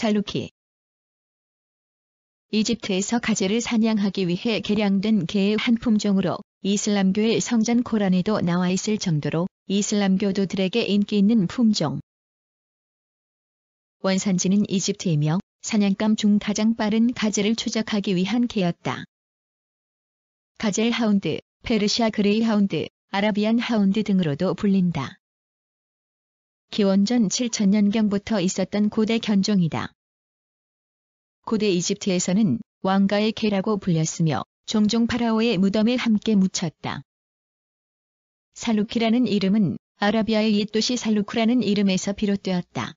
살루키 이집트에서 가재를 사냥하기 위해 개량된 개의 한 품종으로 이슬람교의 성전 코란에도 나와 있을 정도로 이슬람교도들에게 인기 있는 품종. 원산지는 이집트이며 사냥감 중 가장 빠른 가재를 추적하기 위한 개였다. 가젤 하운드, 페르시아 그레이 하운드, 아라비안 하운드 등으로도 불린다. 기원전 7000년경부터 있었던 고대 견종이다. 고대 이집트에서는 왕가의 개라고 불렸으며 종종 파라오의 무덤에 함께 묻혔다. 살루키라는 이름은 아라비아의 옛 도시 살루크라는 이름에서 비롯되었다.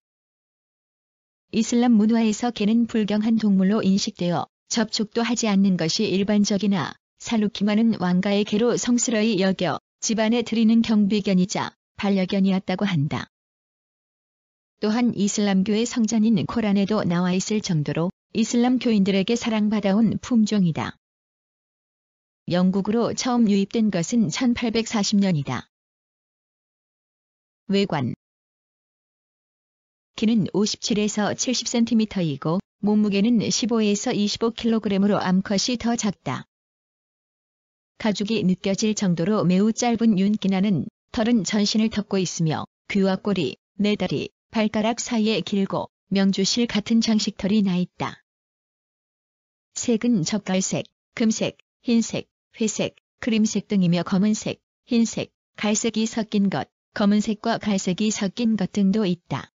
이슬람 문화에서 개는 불경한 동물로 인식되어 접촉도 하지 않는 것이 일반적이나 살루키만은 왕가의 개로 성스러이 여겨 집안에 드리는 경비견이자 반려견이었다고 한다. 또한 이슬람교의 성전인 코란에도 나와 있을 정도로 이슬람교인들에게 사랑받아온 품종이다. 영국으로 처음 유입된 것은 1840년이다. 외관 키는 57에서 70cm이고 몸무게는 15에서 25kg으로 암컷이 더 작다. 가죽이 느껴질 정도로 매우 짧은 윤기나는 털은 전신을 덮고 있으며 귀와 꼬리, 네 다리, 발가락 사이에 길고 명주실 같은 장식털이 나 있다. 색은 적갈색 금색, 흰색, 회색, 크림색 등이며 검은색, 흰색, 갈색이 섞인 것, 검은색과 갈색이 섞인 것 등도 있다.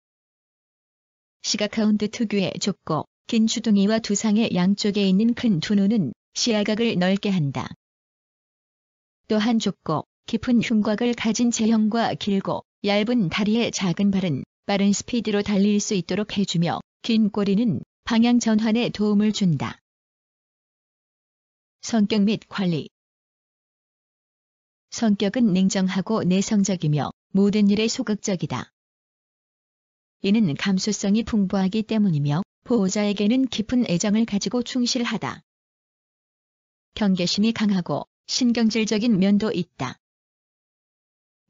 시각하운드 특유의 좁고 긴 주둥이와 두상의 양쪽에 있는 큰 두 눈은 시야각을 넓게 한다. 또한 좁고 깊은 흉곽을 가진 체형과 길고 얇은 다리의 작은 발은 빠른 스피드로 달릴 수 있도록 해주며 긴 꼬리는 방향 전환에 도움을 준다. 성격 및 관리 성격은 냉정하고 내성적이며 모든 일에 소극적이다. 이는 감수성이 풍부하기 때문이며 보호자에게는 깊은 애정을 가지고 충실하다. 경계심이 강하고 신경질적인 면도 있다.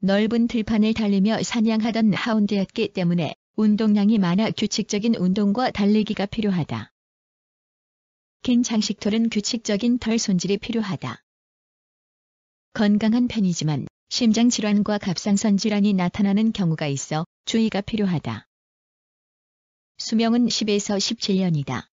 넓은 들판을 달리며 사냥하던 하운드였기 때문에 운동량이 많아 규칙적인 운동과 달리기가 필요하다. 긴 장식털은 규칙적인 털 손질이 필요하다. 건강한 편이지만 심장 질환과 갑상선 질환이 나타나는 경우가 있어 주의가 필요하다. 수명은 10에서 17년이다.